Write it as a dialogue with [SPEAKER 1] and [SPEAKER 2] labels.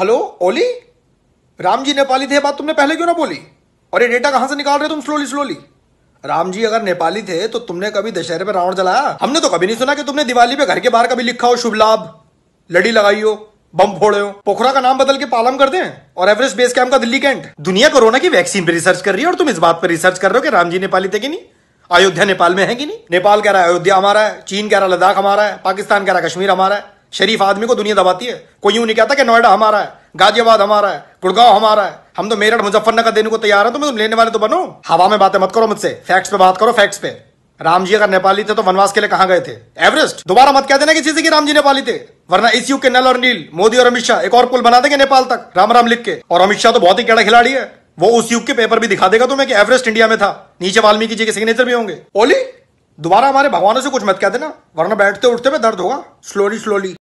[SPEAKER 1] hello Oli Ram ji Nepali थे बात तुमने पहले क्यों ना बोली और ये डेटा कहां से निकाल रहे हो तुम स्लोली स्लोली राम जी अगर नेपाली थे तो तुमने कभी दशहरे पे रावण जलाया हमने तो कभी नहीं सुना कि तुमने दिवाली पे घर के बाहर कभी लिखा हो शुभ लाभ लड़ी लगाई हो बम फोड़े हो पोखरा का नाम बदल के पालम कर दें और एवरेस्ट बेस कैंप का दिल्ली कैंट दुनिया कोरोना की वैक्सीन पर रिसर्च कर रही है और तुम इस बात पर रिसर्च कर रहे हो कि राम जी नेपाली थे कि नहीं अयोध्या नेपाल में है कि नहीं नेपाल कह रहा है अयोध्या हमारा है चीन कह रहा है लद्दाख हमारा है पाकिस्तान कह रहा है कश्मीर हमारा है शरीफ आदमी को दुनिया दबाती है कोई यूं नहीं कहता कि नोएडा हमारा है गाजियाबाद हमारा है गुड़गांव हमारा है हम तो मेरठ मुजफ्फरनगर देने को तैयार है तो मैं तुम तो लेने वाले तो बनो हवा में बातें मत करो मुझसे फैक्ट्स पे बात करो फैक्ट्स पे राम जी अगर नेपाली थे तो वनवास के लिए कहा गए थे एवरेस्ट दोबारा मत कह देना किसी से कि राम जी नेपाली थे वरना इस युग के नल और नील मोदी और अमित शाह एक और पुल बना देंगे नेपाल तक राम राम लिख के और अमित शाह तो बहुत ही कड़ा खिलाड़ी है वो उस युग के पेपर भी दिखा देगा तुम्हें कि एवरेस्ट इंडिया में था नीचे वाल्मीकि जी के सिग्नेचर भी होंगे ओली दोबारा हमारे भगवानों से कुछ मत कह देना वरना बैठते उठते में दर्द होगा स्लोली स्लोली